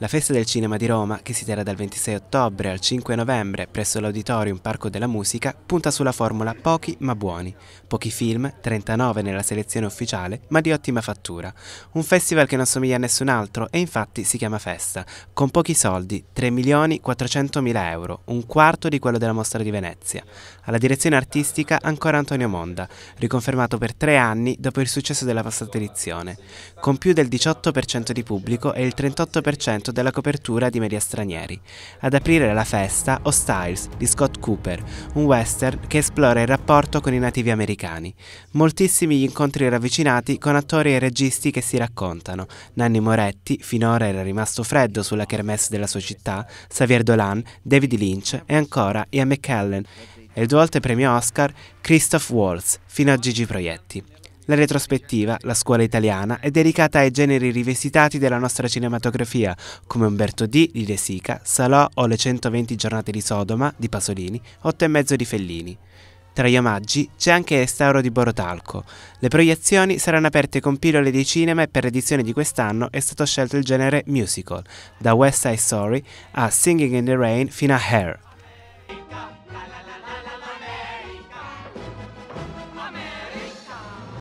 La Festa del Cinema di Roma, che si terrà dal 26 ottobre al 5 novembre presso l'Auditorium Parco della Musica, punta sulla formula pochi ma buoni. Pochi film, 39 nella selezione ufficiale, ma di ottima fattura. Un festival che non somiglia a nessun altro e infatti si chiama Festa, con pochi soldi, 3 milioni 400 mila euro, un quarto di quello della mostra di Venezia. Alla direzione artistica ancora Antonio Monda, riconfermato per tre anni dopo il successo della passata edizione. Con più del 18% di pubblico e il 38% appunto della copertura di Media Stranieri. Ad aprire la festa, O Styles di Scott Cooper, un western che esplora il rapporto con i nativi americani. Moltissimi gli incontri ravvicinati con attori e registi che si raccontano. Nanni Moretti, finora era rimasto freddo sulla kermesse della sua città, Xavier Dolan, David Lynch e ancora Ian McKellen e due volte premio Oscar Christoph Waltz, fino a Gigi Proietti. La retrospettiva, La scuola italiana, è dedicata ai generi rivestitati della nostra cinematografia, come Umberto D di De Sica, Salò o Le 120 giornate di Sodoma di Pasolini, Otto e mezzo di Fellini. Tra gli omaggi c'è anche Restauro di Borotalco. Le proiezioni saranno aperte con pillole di cinema e per l'edizione di quest'anno è stato scelto il genere musical, da West Side Story a Singing in the Rain fino a Hair.